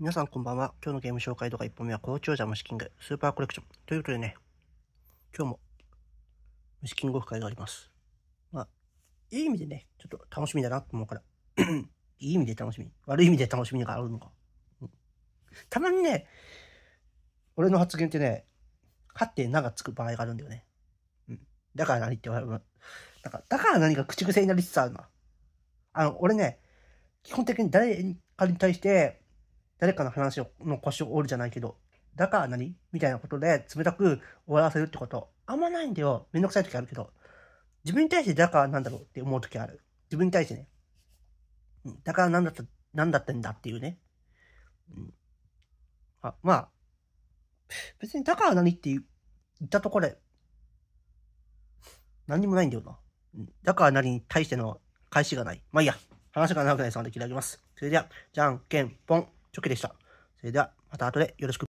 皆さんこんばんは。今日のゲーム紹介動画1本目は、好調者虫キング、スーパーコレクション。ということでね、今日も、虫キングオフ会があります。まあ、いい意味でね、ちょっと楽しみだなと思うから、いい意味で楽しみ。悪い意味で楽しみがあるのか。うん、たまにね、俺の発言ってね、勝って名がつく場合があるんだよね。うん。だから何って言われるな。だから、だから何か口癖になりつつあるな。あの、俺ね、基本的に誰かに対して、誰かの話をの腰を折るじゃないけど、だから何みたいなことで冷たく終わらせるってこと、あんまないんだよ。めんどくさい時あるけど。自分に対してだからなんだろうって思う時ある。自分に対してね。うん、だからなんだった、なんだったんだっていうね。うん、あまあ、別にだから何って言ったところで、何にもないんだよな。だから何に対しての返しがない。まあいいや。話が長くないさんでいた上げます。それでは、じゃんけんぽん。チョキでした。それでは、また後でよろしく。